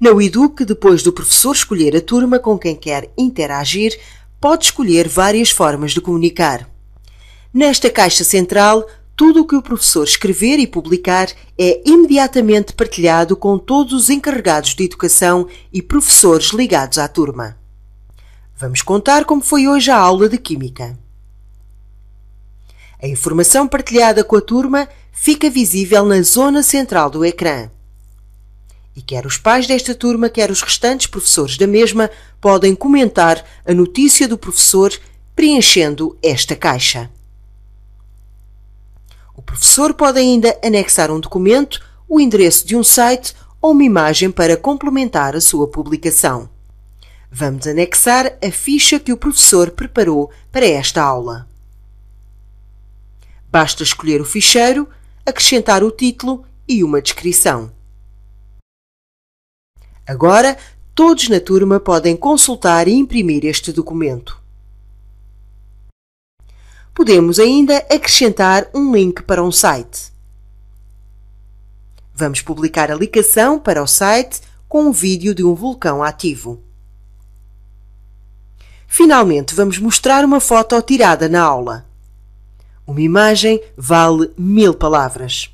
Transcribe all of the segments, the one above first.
Na Ueduc, depois do professor escolher a turma com quem quer interagir, pode escolher várias formas de comunicar. Nesta caixa central, tudo o que o professor escrever e publicar é imediatamente partilhado com todos os encarregados de educação e professores ligados à turma. Vamos contar como foi hoje a aula de Química. A informação partilhada com a turma fica visível na zona central do ecrã. E quer os pais desta turma, quer os restantes professores da mesma, podem comentar a notícia do professor preenchendo esta caixa. O professor pode ainda anexar um documento, o endereço de um site ou uma imagem para complementar a sua publicação. Vamos anexar a ficha que o professor preparou para esta aula. Basta escolher o ficheiro, acrescentar o título e uma descrição. Agora, todos na turma podem consultar e imprimir este documento. Podemos ainda acrescentar um link para um site. Vamos publicar a ligação para o site com um vídeo de um vulcão ativo. Finalmente, vamos mostrar uma foto tirada na aula. Uma imagem vale mil palavras.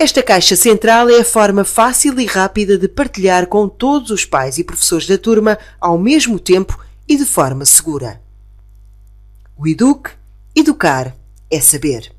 Esta caixa central é a forma fácil e rápida de partilhar com todos os pais e professores da turma ao mesmo tempo e de forma segura. O Eduque, educar, é saber.